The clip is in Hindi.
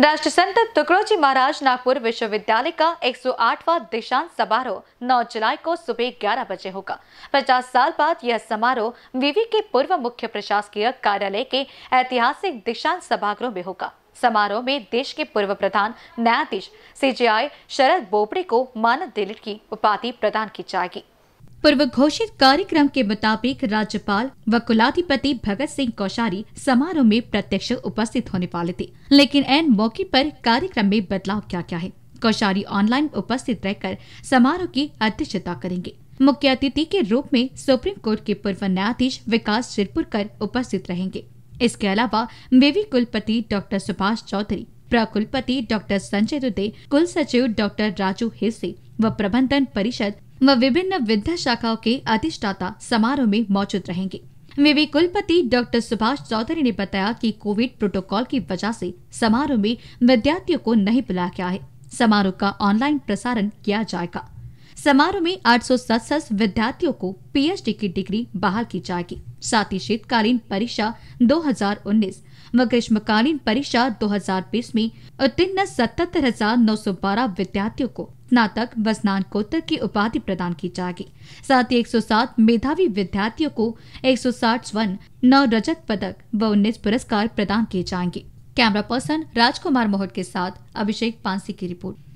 राष्ट्र संत तुकड़ोजी महाराज नागपुर विश्वविद्यालय का 108वां दिशांत समारोह 9 जुलाई को सुबह 11 बजे होगा 50 साल बाद यह समारोह विवि के पूर्व मुख्य प्रशासकीय कार्यालय के ऐतिहासिक दिशांत सभागृह में होगा समारोह में देश के पूर्व प्रधान न्यायाधीश सीजीआई शरद बोबड़े को मानद दिलीट की उपाधि प्रदान की जाएगी पूर्व घोषित कार्यक्रम के मुताबिक राज्यपाल व कुलाधिपति भगत सिंह कोश्यारी समारोह में प्रत्यक्ष उपस्थित होने वाले थे लेकिन एन मौके पर कार्यक्रम में बदलाव क्या क्या है कोश्यारी ऑनलाइन उपस्थित रहकर समारोह की अध्यक्षता करेंगे मुख्य अतिथि के रूप में सुप्रीम कोर्ट के पूर्व न्यायाधीश विकास सिरपुरकर उपस्थित रहेंगे इसके अलावा मेवी कुलपति डॉक्टर सुभाष चौधरी प्रकुलपति डॉक्टर संजय दुदे कुल सचिव डॉक्टर राजू हिस्से व प्रबंधन परिषद व विभिन्न विद्या शाखाओं के अधिष्ठाता समारोह में मौजूद रहेंगे विवि कुलपति डॉक्टर सुभाष चौधरी ने बताया कि कोविड प्रोटोकॉल की वजह से समारोह में विद्यार्थियों को नहीं बुलाया गया है समारोह का ऑनलाइन प्रसारण किया जाएगा समारोह में आठ विद्यार्थियों को पीएचडी की डिग्री बहाल की जाएगी साथ ही शीतकालीन परीक्षा 2019 व ग्रीष्मकालीन परीक्षा 2020 में उत्तीर्ण सतहत्तर विद्यार्थियों को स्नातक व स्नानकोत्तर की उपाधि प्रदान की जाएगी साथ ही 107 मेधावी विद्यार्थियों को 160 स्वर्ण नौ रजत पदक व उन्नीस पुरस्कार प्रदान किए जाएंगे कैमरा पर्सन राजकुमार मोहट के साथ अभिषेक पांसी की रिपोर्ट